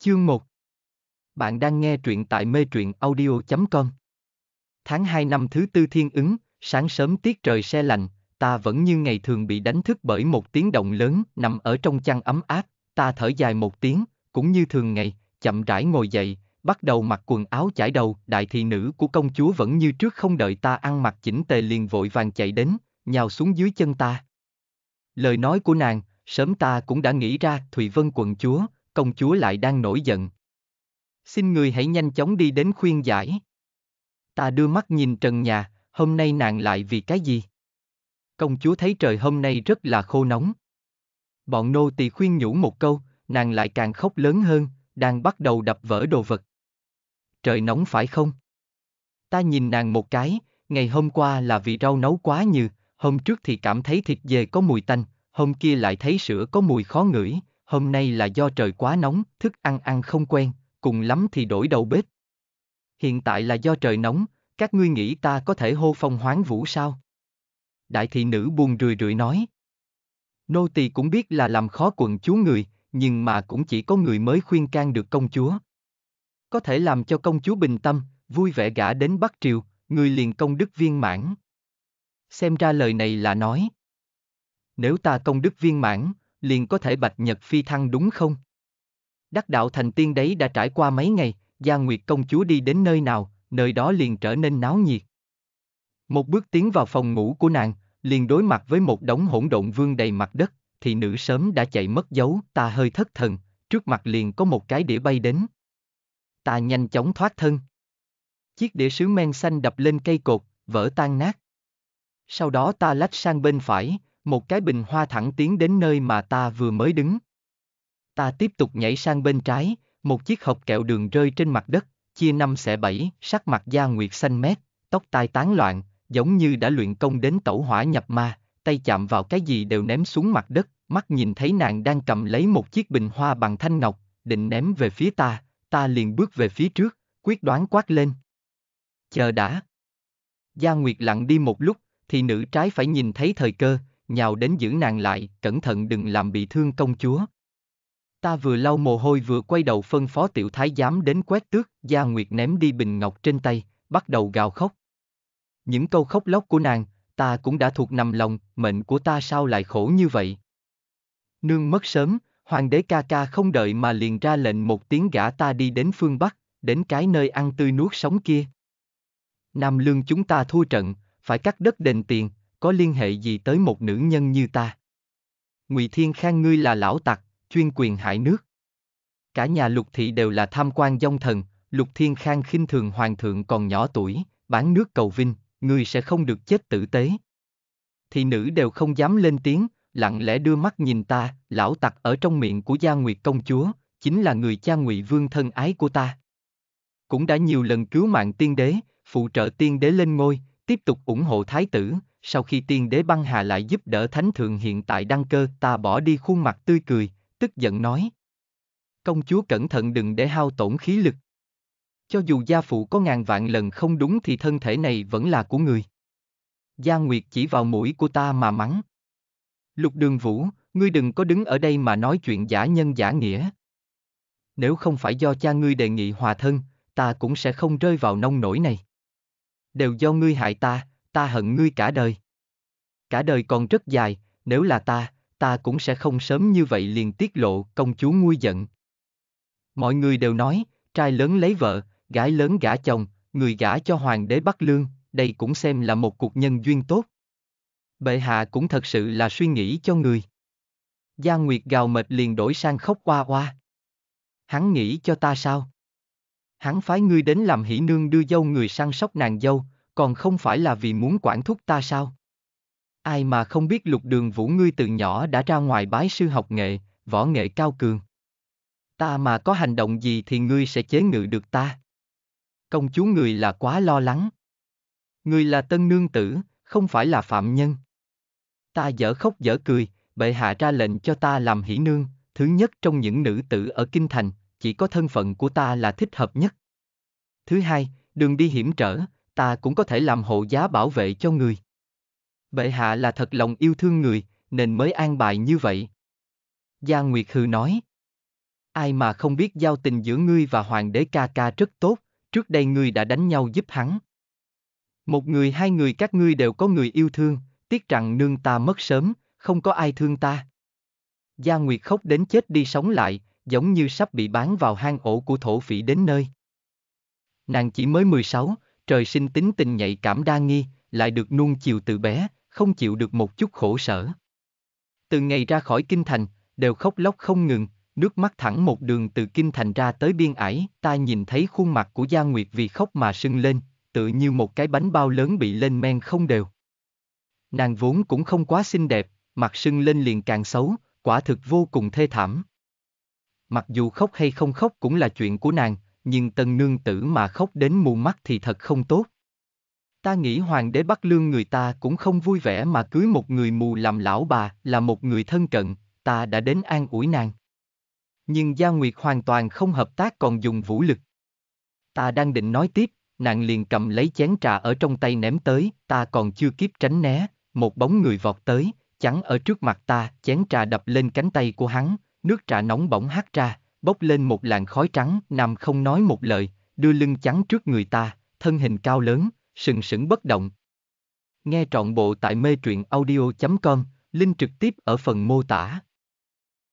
Chương 1 Bạn đang nghe truyện tại mê truyện audio.com Tháng 2 năm thứ tư thiên ứng, sáng sớm tiết trời xe lạnh, ta vẫn như ngày thường bị đánh thức bởi một tiếng động lớn nằm ở trong chăn ấm áp, ta thở dài một tiếng, cũng như thường ngày, chậm rãi ngồi dậy, bắt đầu mặc quần áo chải đầu, đại thị nữ của công chúa vẫn như trước không đợi ta ăn mặc chỉnh tề liền vội vàng chạy đến, nhào xuống dưới chân ta. Lời nói của nàng, sớm ta cũng đã nghĩ ra Thùy Vân quận chúa, công chúa lại đang nổi giận. Xin người hãy nhanh chóng đi đến khuyên giải. Ta đưa mắt nhìn trần nhà, hôm nay nàng lại vì cái gì? Công chúa thấy trời hôm nay rất là khô nóng. Bọn nô tỳ khuyên nhủ một câu, nàng lại càng khóc lớn hơn, đang bắt đầu đập vỡ đồ vật. Trời nóng phải không? Ta nhìn nàng một cái, ngày hôm qua là vì rau nấu quá nhiều, hôm trước thì cảm thấy thịt dê có mùi tanh, hôm kia lại thấy sữa có mùi khó ngửi, hôm nay là do trời quá nóng, thức ăn ăn không quen, cùng lắm thì đổi đầu bếp. Hiện tại là do trời nóng, các ngươi nghĩ ta có thể hô phong hoáng vũ sao? Đại thị nữ buồn rười rượi nói. Nô tỳ cũng biết là làm khó quần chúa người, nhưng mà cũng chỉ có người mới khuyên can được công chúa. Có thể làm cho công chúa bình tâm, vui vẻ gả đến Bắc Triều, người liền công đức viên mãn. Xem ra lời này là nói. Nếu ta công đức viên mãn, liền có thể bạch nhật phi thăng đúng không? Đắc đạo thành tiên đấy đã trải qua mấy ngày, Gia Nguyệt công chúa đi đến nơi nào, nơi đó liền trở nên náo nhiệt. Một bước tiến vào phòng ngủ của nàng, liền đối mặt với một đống hỗn độn vương đầy mặt đất, thì nữ sớm đã chạy mất dấu, ta hơi thất thần, trước mặt liền có một cái đĩa bay đến. Ta nhanh chóng thoát thân. Chiếc đĩa sứ men xanh đập lên cây cột, vỡ tan nát. Sau đó ta lách sang bên phải, một cái bình hoa thẳng tiến đến nơi mà ta vừa mới đứng. Ta tiếp tục nhảy sang bên trái, một chiếc hộp kẹo đường rơi trên mặt đất, chia năm xẻ bảy, sắc mặt da nguyệt xanh mét, tóc tai tán loạn, giống như đã luyện công đến tẩu hỏa nhập ma, tay chạm vào cái gì đều ném xuống mặt đất, mắt nhìn thấy nàng đang cầm lấy một chiếc bình hoa bằng thanh ngọc, định ném về phía ta, ta liền bước về phía trước, quyết đoán quát lên. Chờ đã. Gia Nguyệt lặng đi một lúc, thì nữ trái phải nhìn thấy thời cơ, nhào đến giữ nàng lại, cẩn thận đừng làm bị thương công chúa. Ta vừa lau mồ hôi vừa quay đầu phân phó tiểu thái giám đến quét tước, Gia Nguyệt ném đi bình ngọc trên tay, bắt đầu gào khóc. Những câu khóc lóc của nàng, ta cũng đã thuộc nằm lòng, mệnh của ta sao lại khổ như vậy. Nương mất sớm, hoàng đế ca ca không đợi mà liền ra lệnh một tiếng gã ta đi đến phương Bắc, đến cái nơi ăn tươi nuốt sống kia. Nam lương chúng ta thua trận, phải cắt đất đền tiền, có liên hệ gì tới một nữ nhân như ta? Ngụy Thiên Khang ngươi là lão tặc, chuyên quyền hại nước. Cả nhà lục thị đều là tham quan dông thần, lục thiên khang khinh thường hoàng thượng còn nhỏ tuổi, bán nước cầu vinh, ngươi sẽ không được chết tử tế. Thị nữ đều không dám lên tiếng, lặng lẽ đưa mắt nhìn ta, lão tặc ở trong miệng của gia nguyệt công chúa, chính là người cha ngụy vương thân ái của ta. Cũng đã nhiều lần cứu mạng tiên đế, phụ trợ tiên đế lên ngôi, tiếp tục ủng hộ thái tử, sau khi tiên đế băng hà lại giúp đỡ thánh thượng hiện tại đăng cơ ta bỏ đi khuôn mặt tươi cười, tức giận nói. Công chúa cẩn thận đừng để hao tổn khí lực. Cho dù gia phụ có ngàn vạn lần không đúng thì thân thể này vẫn là của người. Gia Nguyệt chỉ vào mũi của ta mà mắng. Lục đường vũ, ngươi đừng có đứng ở đây mà nói chuyện giả nhân giả nghĩa. Nếu không phải do cha ngươi đề nghị hòa thân, ta cũng sẽ không rơi vào nông nổi này. Đều do ngươi hại ta, ta hận ngươi cả đời. Cả đời còn rất dài, nếu là ta, ta cũng sẽ không sớm như vậy liền tiết lộ công chúa nguôi giận. Mọi người đều nói, trai lớn lấy vợ, gái lớn gả chồng, người gả cho hoàng đế bắt Lương, đây cũng xem là một cuộc nhân duyên tốt. Bệ hạ cũng thật sự là suy nghĩ cho người. Gia Nguyệt gào mệt liền đổi sang khóc qua qua. Hắn nghĩ cho ta sao? Hắn phái ngươi đến làm hỷ nương đưa dâu người săn sóc nàng dâu, còn không phải là vì muốn quản thúc ta sao? Ai mà không biết lục đường vũ ngươi từ nhỏ đã ra ngoài bái sư học nghệ, võ nghệ cao cường. Ta mà có hành động gì thì ngươi sẽ chế ngự được ta. Công chúa người là quá lo lắng. Ngươi là tân nương tử, không phải là phạm nhân. Ta dở khóc dở cười, bệ hạ ra lệnh cho ta làm hỷ nương, thứ nhất trong những nữ tử ở Kinh Thành, chỉ có thân phận của ta là thích hợp nhất. Thứ hai, đường đi hiểm trở, ta cũng có thể làm hộ giá bảo vệ cho người. Bệ hạ là thật lòng yêu thương người, nên mới an bài như vậy. Gia Nguyệt Hư nói. Ai mà không biết giao tình giữa ngươi và hoàng đế ca ca rất tốt, trước đây ngươi đã đánh nhau giúp hắn. Một người hai người các ngươi đều có người yêu thương, tiếc rằng nương ta mất sớm, không có ai thương ta. Gia Nguyệt khóc đến chết đi sống lại, giống như sắp bị bán vào hang ổ của thổ phỉ đến nơi. Nàng chỉ mới 16, trời sinh tính tình nhạy cảm đa nghi, lại được nuông chiều từ bé, không chịu được một chút khổ sở. Từ ngày ra khỏi kinh thành, đều khóc lóc không ngừng, nước mắt thẳng một đường từ kinh thành ra tới biên ải, ta nhìn thấy khuôn mặt của Gia Nguyệt vì khóc mà sưng lên, tự như một cái bánh bao lớn bị lên men không đều. Nàng vốn cũng không quá xinh đẹp, mặt sưng lên liền càng xấu, quả thực vô cùng thê thảm. Mặc dù khóc hay không khóc cũng là chuyện của nàng, nhưng tân nương tử mà khóc đến mù mắt thì thật không tốt. Ta nghĩ hoàng đế bắt Lương người ta cũng không vui vẻ mà cưới một người mù làm lão bà, là một người thân cận, ta đã đến an ủi nàng. Nhưng Gia Nguyệt hoàn toàn không hợp tác còn dùng vũ lực. Ta đang định nói tiếp, nàng liền cầm lấy chén trà ở trong tay ném tới, ta còn chưa kịp tránh né, một bóng người vọt tới, chắn ở trước mặt ta, chén trà đập lên cánh tay của hắn, nước trà nóng bỏng hát ra, bốc lên một làn khói trắng, nằm không nói một lời, đưa lưng trắng trước người ta, thân hình cao lớn, sừng sững bất động. Nghe trọn bộ tại mê truyện audio.com, link trực tiếp ở phần mô tả.